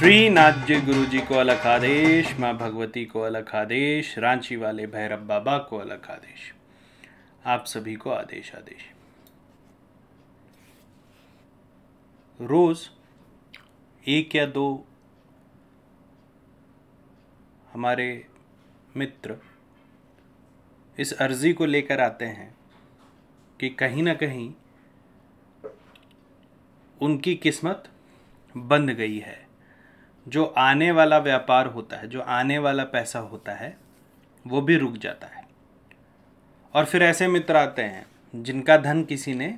श्री नाथ जी गुरु जी को अलग आदेश माँ भगवती को अलग आदेश रांची वाले भैरव बाबा को अलग आदेश आप सभी को आदेश आदेश रोज एक या दो हमारे मित्र इस अर्जी को लेकर आते हैं कि कहीं ना कहीं उनकी किस्मत बंद गई है जो आने वाला व्यापार होता है जो आने वाला पैसा होता है वो भी रुक जाता है और फिर ऐसे मित्र आते हैं जिनका धन किसी ने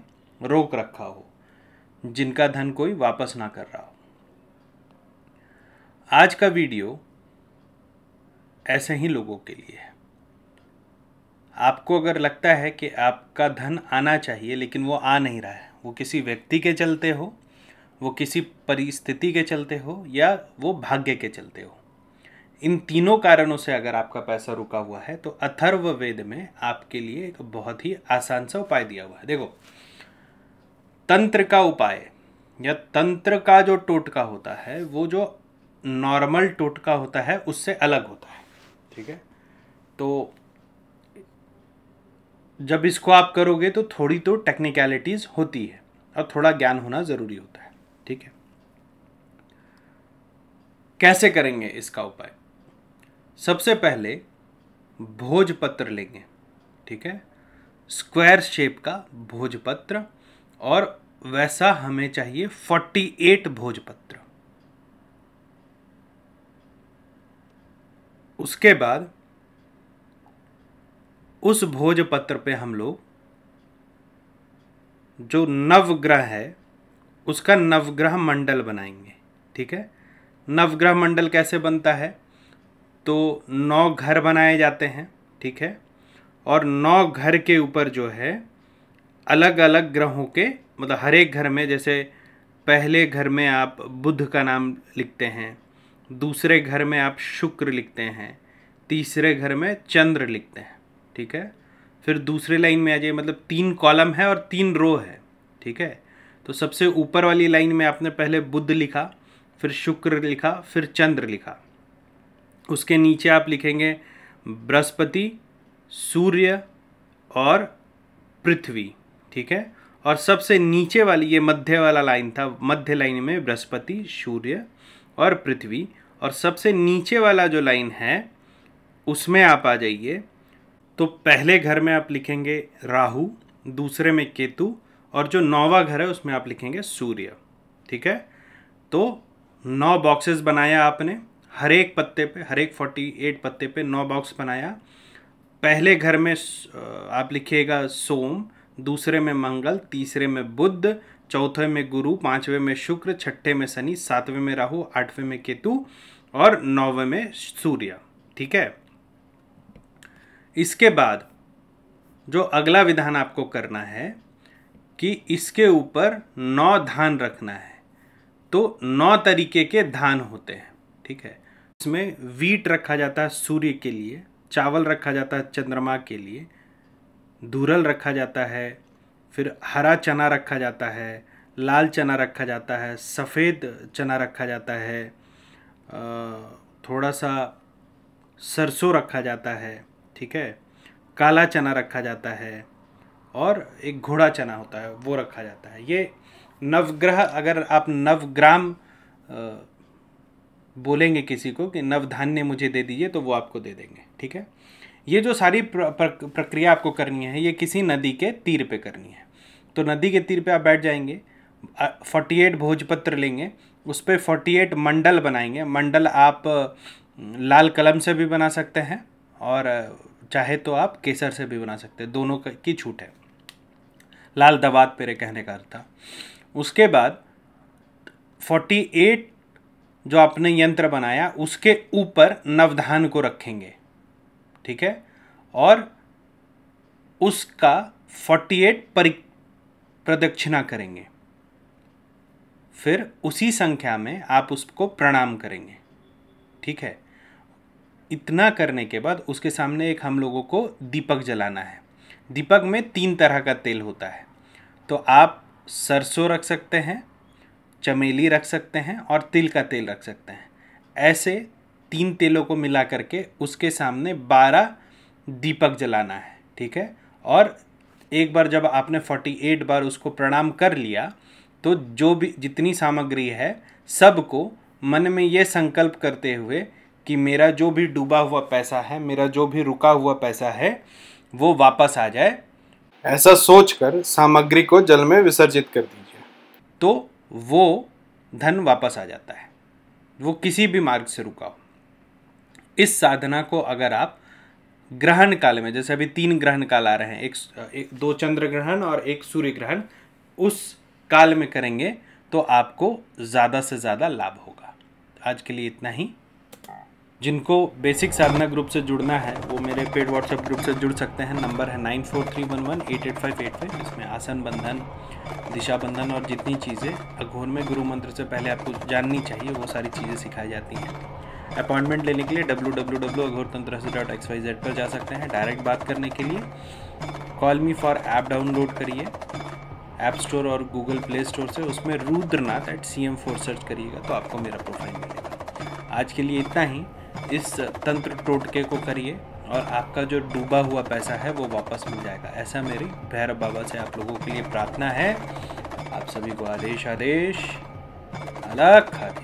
रोक रखा हो जिनका धन कोई वापस ना कर रहा हो आज का वीडियो ऐसे ही लोगों के लिए है आपको अगर लगता है कि आपका धन आना चाहिए लेकिन वो आ नहीं रहा है वो किसी व्यक्ति के चलते हो वो किसी परिस्थिति के चलते हो या वो भाग्य के चलते हो इन तीनों कारणों से अगर आपका पैसा रुका हुआ है तो अथर्व वेद में आपके लिए एक तो बहुत ही आसान सा उपाय दिया हुआ है देखो तंत्र का उपाय या तंत्र का जो टोटका होता है वो जो नॉर्मल टोटका होता है उससे अलग होता है ठीक है तो जब इसको आप करोगे तो थोड़ी तो टेक्निकलिटीज़ होती है और थोड़ा ज्ञान होना ज़रूरी होता है ठीक है कैसे करेंगे इसका उपाय सबसे पहले भोजपत्र लेंगे ठीक है स्क्वायर शेप का भोजपत्र और वैसा हमें चाहिए 48 भोजपत्र उसके बाद उस भोजपत्र पे हम लोग जो नवग्रह है उसका नवग्रह मंडल बनाएंगे ठीक है नवग्रह मंडल कैसे बनता है तो नौ घर बनाए जाते हैं ठीक है और नौ घर के ऊपर जो है अलग अलग ग्रहों के मतलब हर एक घर में जैसे पहले घर में आप बुध का नाम लिखते हैं दूसरे घर में आप शुक्र लिखते हैं तीसरे घर में चंद्र लिखते हैं ठीक है फिर दूसरे लाइन में आ जाइए मतलब तीन कॉलम है और तीन रो है ठीक है तो सबसे ऊपर वाली लाइन में आपने पहले बुद्ध लिखा फिर शुक्र लिखा फिर चंद्र लिखा उसके नीचे आप लिखेंगे बृहस्पति सूर्य और पृथ्वी ठीक है और सबसे नीचे वाली ये मध्य वाला लाइन था मध्य लाइन में बृहस्पति सूर्य और पृथ्वी और सबसे नीचे वाला जो लाइन है उसमें आप आ जाइए तो पहले घर में आप लिखेंगे राहु दूसरे में केतु और जो नौवा घर है उसमें आप लिखेंगे सूर्य ठीक है तो नौ बॉक्सेस बनाया आपने हर एक पत्ते पे हर एक फोर्टी एट पत्ते पे नौ बॉक्स बनाया पहले घर में आप लिखिएगा सोम दूसरे में मंगल तीसरे में बुद्ध चौथे में गुरु पांचवे में शुक्र छठे में शनि सातवें में राहु आठवें में केतु और नौवें में सूर्य ठीक है इसके बाद जो अगला विधान आपको करना है कि इसके ऊपर नौ धान रखना है तो नौ तरीके के धान होते हैं ठीक है इसमें वीट रखा जाता है सूर्य के लिए चावल रखा जाता है चंद्रमा के लिए धूरल रखा जाता है फिर हरा चना रखा जाता है लाल चना रखा जाता है सफ़ेद चना रखा जाता है थोड़ा सा सरसों रखा जाता है ठीक है काला चना रखा जाता है और एक घोड़ा चना होता है वो रखा जाता है ये नवग्रह अगर आप नवग्राम बोलेंगे किसी को कि नवधान्य मुझे दे दीजिए तो वो आपको दे देंगे ठीक है ये जो सारी प्र, प्र, प्रक्रिया आपको करनी है ये किसी नदी के तीर पे करनी है तो नदी के तीर पे आप बैठ जाएंगे 48 भोजपत्र लेंगे उस पर फोर्टी मंडल बनाएंगे मंडल आप लाल कलम से भी बना सकते हैं और चाहे तो आप केसर से भी बना सकते हैं दोनों की छूट है लाल दवात मेरे कहने का अर्थ था उसके बाद 48 जो आपने यंत्र बनाया उसके ऊपर नवधान को रखेंगे ठीक है और उसका 48 परि प्रदक्षिणा करेंगे फिर उसी संख्या में आप उसको प्रणाम करेंगे ठीक है इतना करने के बाद उसके सामने एक हम लोगों को दीपक जलाना है दीपक में तीन तरह का तेल होता है तो आप सरसों रख सकते हैं चमेली रख सकते हैं और तिल का तेल रख सकते हैं ऐसे तीन तेलों को मिला करके उसके सामने बारह दीपक जलाना है ठीक है और एक बार जब आपने फोर्टी एट बार उसको प्रणाम कर लिया तो जो भी जितनी सामग्री है सबको मन में ये संकल्प करते हुए कि मेरा जो भी डूबा हुआ पैसा है मेरा जो भी रुका हुआ पैसा है वो वापस आ जाए ऐसा सोचकर सामग्री को जल में विसर्जित कर दीजिए तो वो धन वापस आ जाता है वो किसी भी मार्ग से रुका हो इस साधना को अगर आप ग्रहण काल में जैसे अभी तीन ग्रहण काल आ रहे हैं एक, एक दो चंद्र ग्रहण और एक सूर्य ग्रहण उस काल में करेंगे तो आपको ज़्यादा से ज़्यादा लाभ होगा आज के लिए इतना ही जिनको बेसिक साधना ग्रुप से जुड़ना है वो मेरे पेड व्हाट्सएप ग्रुप से जुड़ सकते हैं नंबर है nine four three one one eight eight five eight five इसमें आसन बंधन दिशा बंधन और जितनी चीज़ें अघोर में गुरु मंत्र से पहले आपको जाननी चाहिए वो सारी चीज़ें सिखाई जाती हैं अपॉइंटमेंट लेने के लिए डब्ल्यू डब्ल्यू डब्ल्यू अघोर तंत्र डॉट एक्स वाई जेड पर जा सकते हैं डायरेक्ट बात करने के लिए call me for app download करिए ऐप स्टोर और गूगल प्ले स्टोर से उसमें Rudranath eight C M four search करिएगा तो आपको मेरा प्रोफाइल मिलेगा आज के लिए इतना ही इस तंत्र टोटके को करिए और आपका जो डूबा हुआ पैसा है वो वापस मिल जाएगा ऐसा मेरी भैरव बाबा से आप लोगों के लिए प्रार्थना है आप सभी को आदेश आदेश अलग खाते